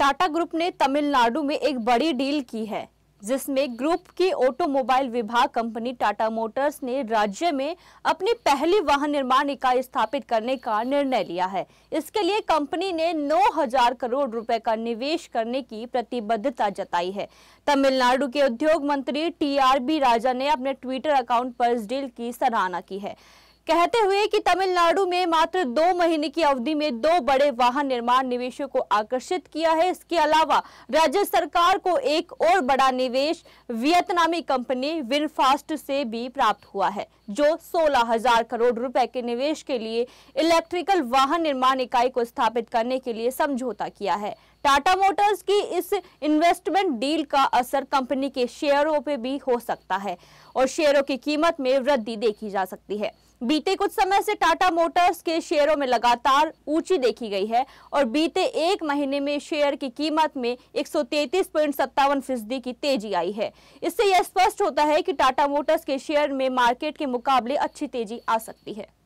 Tata group ने तमिलनाडु में एक बड़ी डील की है जिसमें ग्रुप की ऑटोमोबाइल विभाग कंपनी टाटा मोटर्स ने राज्य में अपनी पहली वाहन निर्माण इकाई स्थापित करने का निर्णय लिया है इसके लिए कंपनी ने 9000 करोड़ रुपए का निवेश करने की प्रतिबद्धता जताई है तमिलनाडु के उद्योग मंत्री टीआरबी राजा ने अपने ट्विटर अकाउंट पर इस डील की सराहना की है कहते हुए कि तमिलनाडु में मात्र दो महीने की अवधि में दो बड़े वाहन निर्माण निवेशों को आकर्षित किया है इसके अलावा राज्य सरकार को एक और बड़ा निवेश वियतनामी कंपनी विनफास्ट से भी प्राप्त हुआ है जो सोलह हजार करोड़ रुपए के निवेश के लिए इलेक्ट्रिकल वाहन निर्माण इकाई को स्थापित करने के लिए समझौता किया है टाटा मोटर्स की इस इन्वेस्टमेंट डील का असर कंपनी के शेयरों पर भी हो सकता है और शेयरों की कीमत में वृद्धि देखी जा सकती है बीते कुछ समय से टाटा मोटर्स के शेयरों में लगातार ऊंची देखी गई है और बीते एक महीने में शेयर की कीमत में एक फीसदी की तेजी आई है इससे यह स्पष्ट होता है कि टाटा मोटर्स के शेयर में मार्केट के मुकाबले अच्छी तेजी आ सकती है